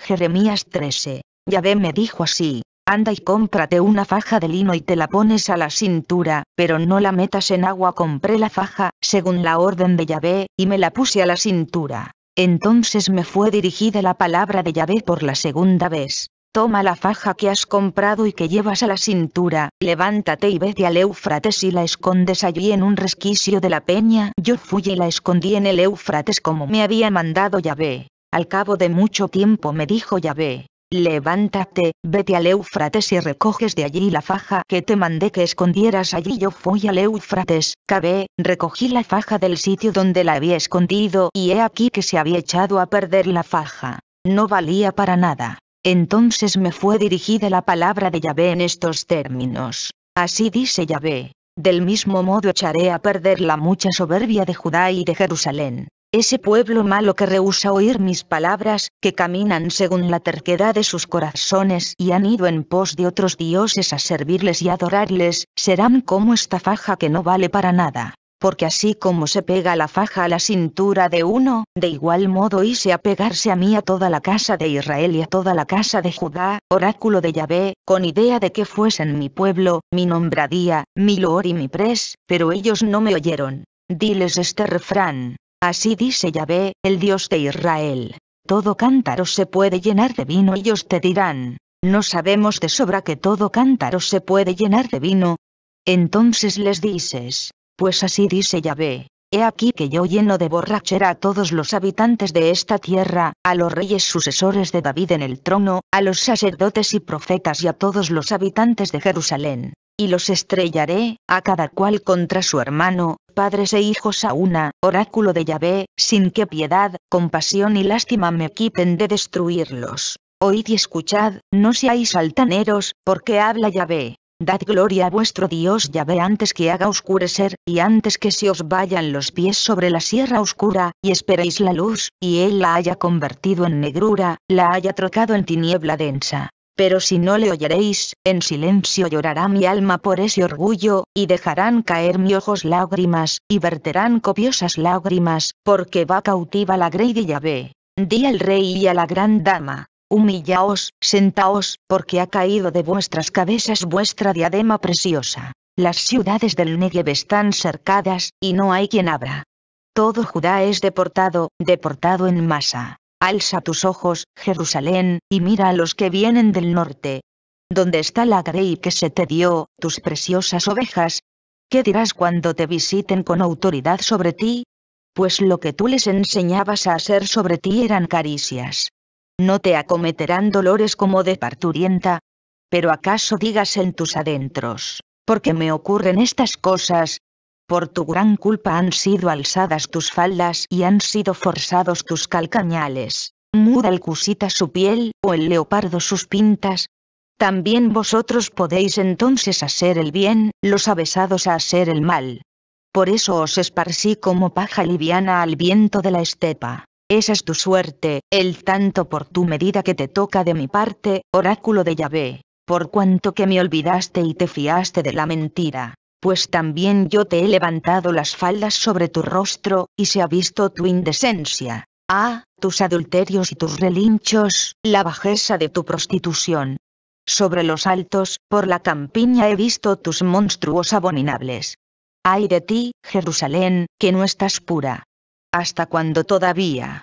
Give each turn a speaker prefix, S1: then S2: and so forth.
S1: Jeremías 13. Eh. Yahvé me dijo así, anda y cómprate una faja de lino y te la pones a la cintura, pero no la metas en agua. Compré la faja, según la orden de Yahvé, y me la puse a la cintura. Entonces me fue dirigida la palabra de Yahvé por la segunda vez. Toma la faja que has comprado y que llevas a la cintura, levántate y vete al Éufrates y la escondes allí en un resquicio de la peña. Yo fui y la escondí en el Éufrates como me había mandado Yahvé. Al cabo de mucho tiempo me dijo Yahvé, levántate, vete al Éufrates y recoges de allí la faja que te mandé que escondieras allí. Yo fui al Éufrates, cabé, recogí la faja del sitio donde la había escondido y he aquí que se había echado a perder la faja. No valía para nada. Entonces me fue dirigida la palabra de Yahvé en estos términos. Así dice Yahvé. Del mismo modo echaré a perder la mucha soberbia de Judá y de Jerusalén ese pueblo malo que rehúsa oír mis palabras, que caminan según la terquedad de sus corazones y han ido en pos de otros dioses a servirles y adorarles, serán como esta faja que no vale para nada. Porque así como se pega la faja a la cintura de uno, de igual modo hice apegarse a mí a toda la casa de Israel y a toda la casa de Judá, oráculo de Yahvé, con idea de que fuesen mi pueblo, mi nombradía, mi loor y mi pres, pero ellos no me oyeron. Diles este refrán, Así dice Yahvé, el Dios de Israel. Todo cántaro se puede llenar de vino. Ellos te dirán, ¿no sabemos de sobra que todo cántaro se puede llenar de vino? Entonces les dices, pues así dice Yahvé, He aquí que yo lleno de borrachera a todos los habitantes de esta tierra, a los reyes sucesores de David en el trono, a los sacerdotes y profetas y a todos los habitantes de Jerusalén. Y los estrellaré, a cada cual contra su hermano, padres e hijos a una, oráculo de Yahvé, sin que piedad, compasión y lástima me quiten de destruirlos. Oíd y escuchad, no seáis altaneros, porque habla Yahvé. Dad gloria a vuestro Dios Yahvé antes que haga oscurecer, y antes que se os vayan los pies sobre la sierra oscura, y esperéis la luz, y Él la haya convertido en negrura, la haya trocado en tiniebla densa pero si no le oyeréis, en silencio llorará mi alma por ese orgullo, y dejarán caer mi ojos lágrimas, y verterán copiosas lágrimas, porque va cautiva la grey de Yahvé. Di al rey y a la gran dama, humillaos, sentaos, porque ha caído de vuestras cabezas vuestra diadema preciosa. Las ciudades del Negev están cercadas, y no hay quien abra. Todo Judá es deportado, deportado en masa. Alza tus ojos, Jerusalén, y mira a los que vienen del norte. ¿Dónde está la grey que se te dio, tus preciosas ovejas? ¿Qué dirás cuando te visiten con autoridad sobre ti? Pues lo que tú les enseñabas a hacer sobre ti eran caricias. No te acometerán dolores como de parturienta. Pero acaso digas en tus adentros, porque me ocurren estas cosas, por tu gran culpa han sido alzadas tus faldas y han sido forzados tus calcañales. Muda el cusita su piel, o el leopardo sus pintas. También vosotros podéis entonces hacer el bien, los avesados a hacer el mal. Por eso os esparcí como paja liviana al viento de la estepa. Esa es tu suerte, el tanto por tu medida que te toca de mi parte, oráculo de Yahvé, por cuanto que me olvidaste y te fiaste de la mentira pues también yo te he levantado las faldas sobre tu rostro, y se ha visto tu indecencia. Ah, tus adulterios y tus relinchos, la bajeza de tu prostitución. Sobre los altos, por la campiña he visto tus monstruos abominables. Ay de ti, Jerusalén, que no estás pura. Hasta cuando todavía.